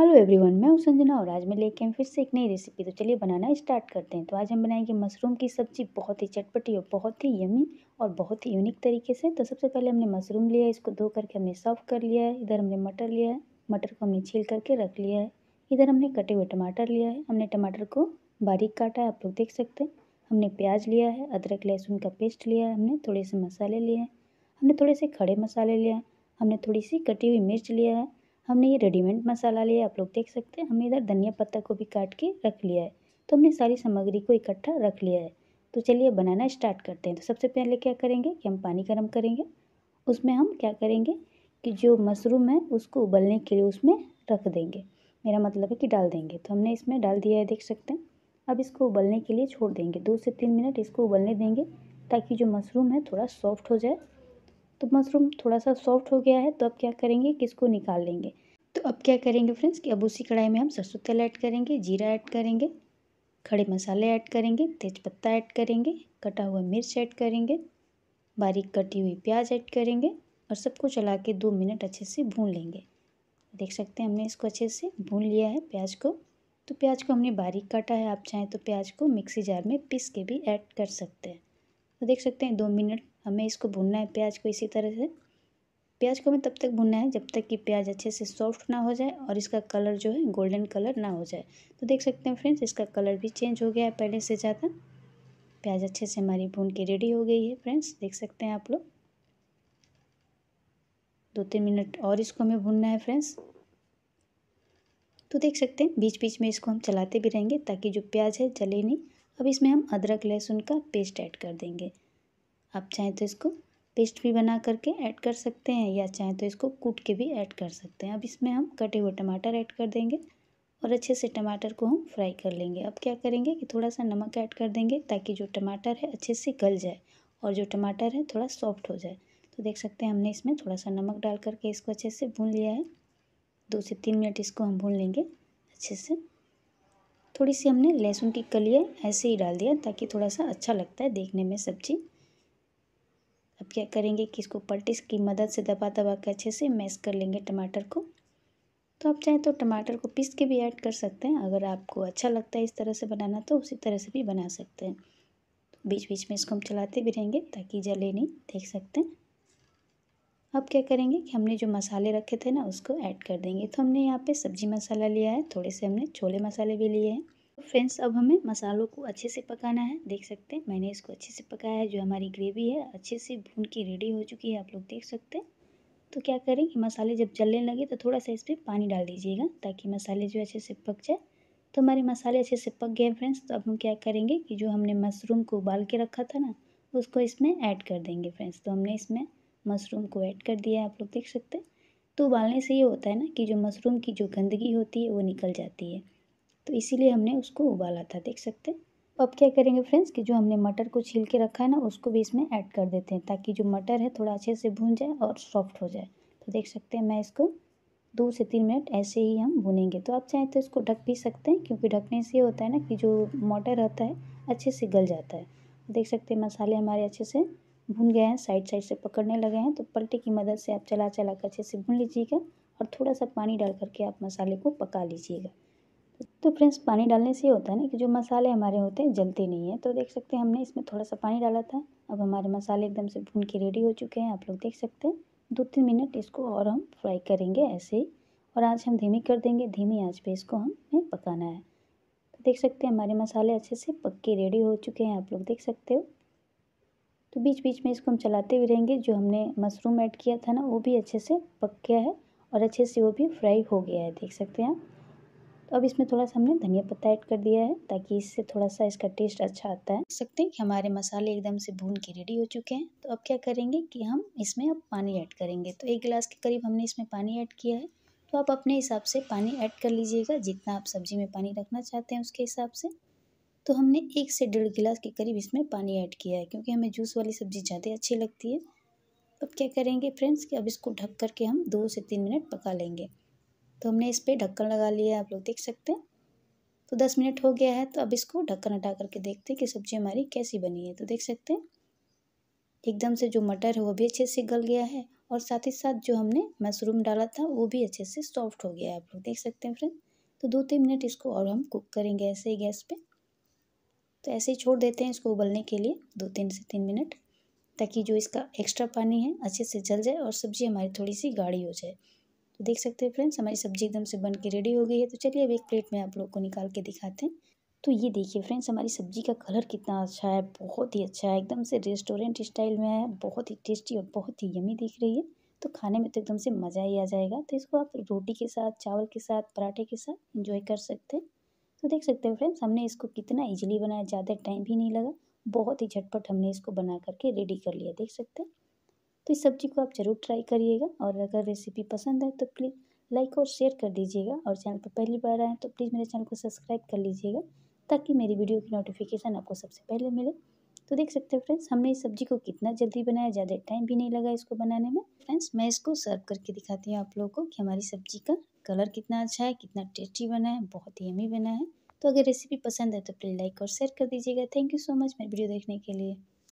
hello everyone मैं हूं संजना और आज मैं लेके आई फिर से एक नई रेसिपी तो चलिए बनाना स्टार्ट करते हैं तो आज हम बनाएंगे मशरूम की सब्ज़ी बहुत ही चटपटी और बहुत ही यमी और बहुत ही यूनिक तरीके से तो सबसे पहले हमने मशरूम लिया है इसको धो करके हमने सर्व कर लिया है इधर हमने मटर लिया है मटर को हमने छील करके रख लिया है इधर हमने कटे हुए टमाटर लिया है हमने टमाटर को बारीक काटा है आप लोग देख सकते हैं हमने प्याज लिया है अदरक लहसुन का पेस्ट लिया है हमने थोड़े से मसाले लिए हैं हमने थोड़े से खड़े मसाले लिए हैं हमने थोड़ी सी कटी हुई मिर्च लिया है हमने ये रेडीमेड मसाला लिया आप लोग देख सकते हैं हमने इधर धनिया पत्ता को भी काट के रख लिया है तो हमने सारी सामग्री को इकट्ठा रख लिया है तो चलिए बनाना स्टार्ट करते हैं तो सबसे पहले क्या करेंगे कि हम पानी गर्म करेंगे उसमें हम क्या करेंगे कि जो मशरूम है उसको उबलने के लिए उसमें रख देंगे मेरा मतलब है कि डाल देंगे तो हमने इसमें डाल दिया है देख सकते हैं अब इसको उबलने के लिए छोड़ देंगे दो से तीन मिनट इसको उबलने देंगे ताकि जो मशरूम है थोड़ा सॉफ्ट हो जाए तो मशरूम थोड़ा सा सॉफ्ट हो गया है तो अब क्या करेंगे कि इसको निकाल लेंगे तो अब क्या करेंगे फ्रेंड्स कि अब उसी कढ़ाई में हम सरसों तेल ऐड करेंगे जीरा ऐड करेंगे खड़े मसाले ऐड करेंगे तेज़पत्ता ऐड करेंगे कटा हुआ मिर्च ऐड करेंगे बारीक कटी हुई प्याज ऐड करेंगे और सबको चला के दो मिनट अच्छे से भून लेंगे देख सकते हैं हमने इसको अच्छे से भून लिया है प्याज को तो प्याज को हमने बारीक काटा है आप चाहें तो प्याज को मिक्सी जार में पीस के भी ऐड कर सकते हैं तो देख सकते हैं दो मिनट हमें इसको भूनना है प्याज को इसी तरह से प्याज को हमें तब तक भुनना है जब तक कि प्याज अच्छे से सॉफ्ट ना हो जाए और इसका कलर जो है गोल्डन कलर ना हो जाए तो देख सकते हैं फ्रेंड्स इसका कलर भी चेंज हो गया है पहले से ज़्यादा प्याज अच्छे से हमारी भून के रेडी हो गई है फ्रेंड्स देख सकते हैं आप लोग दो तीन मिनट और इसको हमें भूनना है फ्रेंड्स तो देख सकते हैं बीच बीच में इसको हम चलाते भी रहेंगे ताकि जो प्याज है जले नहीं अब इसमें हम अदरक लहसुन का पेस्ट ऐड कर देंगे आप चाहें तो इसको पेस्ट भी बना करके ऐड कर सकते हैं या चाहें तो इसको कूट के भी ऐड कर सकते हैं अब इसमें हम कटे हुए टमाटर ऐड कर देंगे और अच्छे से टमाटर को हम फ्राई कर लेंगे अब क्या करेंगे कि थोड़ा सा नमक ऐड कर देंगे ताकि जो टमाटर है अच्छे से गल जाए और जो टमाटर है थोड़ा सॉफ्ट हो जाए तो देख सकते हैं हमने इसमें थोड़ा सा नमक डाल करके इसको अच्छे से भून लिया है दो से तीन मिनट इसको हम भून लेंगे अच्छे से थोड़ी सी हमने लहसुन की कलियाँ ऐसे ही डाल दिया ताकि थोड़ा सा अच्छा लगता है देखने में सब्जी अब क्या करेंगे कि इसको पलटिस की मदद से दबा दबा के अच्छे से मैश कर लेंगे टमाटर को तो आप चाहें तो टमाटर को पीस के भी ऐड कर सकते हैं अगर आपको अच्छा लगता है इस तरह से बनाना तो उसी तरह से भी बना सकते हैं बीच बीच में इसको हम चलाते भी रहेंगे ताकि जले नहीं देख सकते हैं अब क्या करेंगे कि हमने जो मसाले रखे थे ना उसको ऐड कर देंगे तो हमने यहाँ पे सब्जी मसाला लिया है थोड़े से हमने छोले मसाले भी लिए हैं तो फ्रेंड्स अब हमें मसालों को अच्छे से पकाना है देख सकते हैं मैंने इसको अच्छे से पकाया है जो हमारी ग्रेवी है अच्छे से भून के रेडी हो चुकी है आप लोग देख सकते हैं तो क्या करें कि मसाले जब जलने लगे तो थोड़ा सा इस पर पानी डाल दीजिएगा ताकि मसाले जो अच्छे से पक जाए तो हमारे मसाले अच्छे से पक गए फ्रेंड्स तो अब हम क्या करेंगे कि जो हमने मशरूम को उबाल के रखा था ना उसको इसमें ऐड कर देंगे फ्रेंड्स तो हमने इसमें मशरूम को ऐड कर दिया है आप लोग देख सकते हैं तो उबालने से ये होता है ना कि जो मशरूम की जो गंदगी होती है वो निकल जाती है तो इसीलिए हमने उसको उबाला था देख सकते हैं तो अब क्या करेंगे फ्रेंड्स कि जो हमने मटर को छील के रखा है ना उसको भी इसमें ऐड कर देते हैं ताकि जो मटर है थोड़ा अच्छे से भून जाए और सॉफ्ट हो जाए तो देख सकते हैं मैं इसको दो से तीन मिनट ऐसे ही हम भूनेंगे तो आप चाहें तो इसको ढक भी सकते हैं क्योंकि ढकने से ये होता है ना कि जो मटर रहता है अच्छे से गल जाता है तो देख सकते हैं मसाले हमारे अच्छे से भून गए हैं साइड साइड से पकड़ने लगे हैं तो पलटे की मदद से आप चला चला कर अच्छे से भून लीजिएगा और थोड़ा सा पानी डाल करके आप मसाले को पका लीजिएगा तो फ्रेंड्स पानी डालने से ये होता है ना कि जो मसाले हमारे होते हैं जलते नहीं हैं तो देख सकते हैं हमने इसमें थोड़ा सा पानी डाला था अब हमारे मसाले एकदम से भून के रेडी हो चुके हैं आप लोग देख सकते हैं दो तीन मिनट इसको और हम फ्राई करेंगे ऐसे ही और आज हम धीमी कर देंगे धीमी आंच पे इसको हमें पकाना है तो देख सकते हैं हमारे मसाले अच्छे से पक के रेडी हो चुके हैं आप लोग देख सकते हो तो बीच बीच में इसको हम चलाते हुए रहेंगे जो हमने मशरूम ऐड किया था ना वो भी अच्छे से पक गया है और अच्छे से वो भी फ्राई हो गया है देख सकते हैं आप तो अब इसमें थोड़ा सा हमने धनिया पत्ता ऐड कर दिया है ताकि इससे थोड़ा सा इसका टेस्ट अच्छा आता है देख सकते हैं कि हमारे मसाले एकदम से भून के रेडी हो चुके हैं तो अब क्या करेंगे कि हम इसमें अब पानी ऐड करेंगे तो एक गिलास के करीब हमने इसमें पानी ऐड किया है तो आप अपने हिसाब से पानी ऐड कर लीजिएगा जितना आप सब्ज़ी में पानी रखना चाहते हैं उसके हिसाब से तो हमने एक से डेढ़ गिलास के करीब इसमें पानी ऐड किया है क्योंकि हमें जूस वाली सब्ज़ी ज़्यादा अच्छी लगती है अब क्या करेंगे फ्रेंड्स कि अब इसको ढक करके हम दो से तीन मिनट पका लेंगे तो हमने इस पर ढक्कन लगा लिया है आप लोग देख सकते हैं तो दस मिनट हो गया है तो अब इसको ढक्कन हटा करके देखते हैं कि सब्ज़ी हमारी कैसी बनी है तो देख सकते हैं एकदम से जो मटर है वो भी अच्छे से गल गया है और साथ ही साथ जो हमने मशरूम डाला था वो भी अच्छे से सॉफ्ट हो गया है आप लोग देख सकते हैं फ्रेंड तो दो तीन मिनट इसको और हम कुक करेंगे ऐसे ही गैस पर तो ऐसे ही छोड़ देते हैं इसको उबलने के लिए दो तीन से तीन मिनट ताकि जो इसका एक्स्ट्रा पानी है अच्छे से जल जाए और सब्ज़ी हमारी थोड़ी सी गाढ़ी हो जाए तो देख सकते हैं फ्रेंड्स हमारी सब्ज़ी एकदम से बन के रेडी हो गई है तो चलिए अब एक प्लेट में आप लोग को निकाल के दिखाते हैं तो ये देखिए फ्रेंड्स हमारी सब्ज़ी का कलर कितना अच्छा है बहुत ही अच्छा है एकदम से रेस्टोरेंट स्टाइल में है बहुत ही टेस्टी और बहुत ही यमी दिख रही है तो खाने में तो एकदम से मज़ा ही आ जाएगा तो इसको आप रोटी के साथ चावल के साथ पराठे के साथ इंजॉय कर सकते हैं तो देख सकते हो फ्रेंड्स हमने इसको कितना इजीली बनाया ज़्यादा टाइम भी नहीं लगा बहुत ही झटपट हमने इसको बना करके रेडी कर लिया देख सकते हैं तो इस सब्जी को आप ज़रूर ट्राई करिएगा और अगर रेसिपी पसंद है तो प्लीज़ लाइक और शेयर कर दीजिएगा और चैनल पर पहली बार आएँ तो प्लीज़ मेरे चैनल को सब्सक्राइब कर लीजिएगा ताकि मेरी वीडियो की नोटिफिकेशन आपको सबसे पहले मिले तो देख सकते हैं फ्रेंड्स हमने इस सब्जी को कितना जल्दी बनाया ज़्यादा टाइम भी नहीं लगा इसको बनाने में फ्रेंड्स मैं इसको सर्व करके दिखाती हूँ आप लोगों को कि हमारी सब्जी का कलर कितना अच्छा है कितना टेस्टी बना है बहुत ही यमी बना है तो अगर रेसिपी पसंद है तो प्लीज़ लाइक और शेयर कर दीजिएगा थैंक यू सो मच मेरी वीडियो देखने के लिए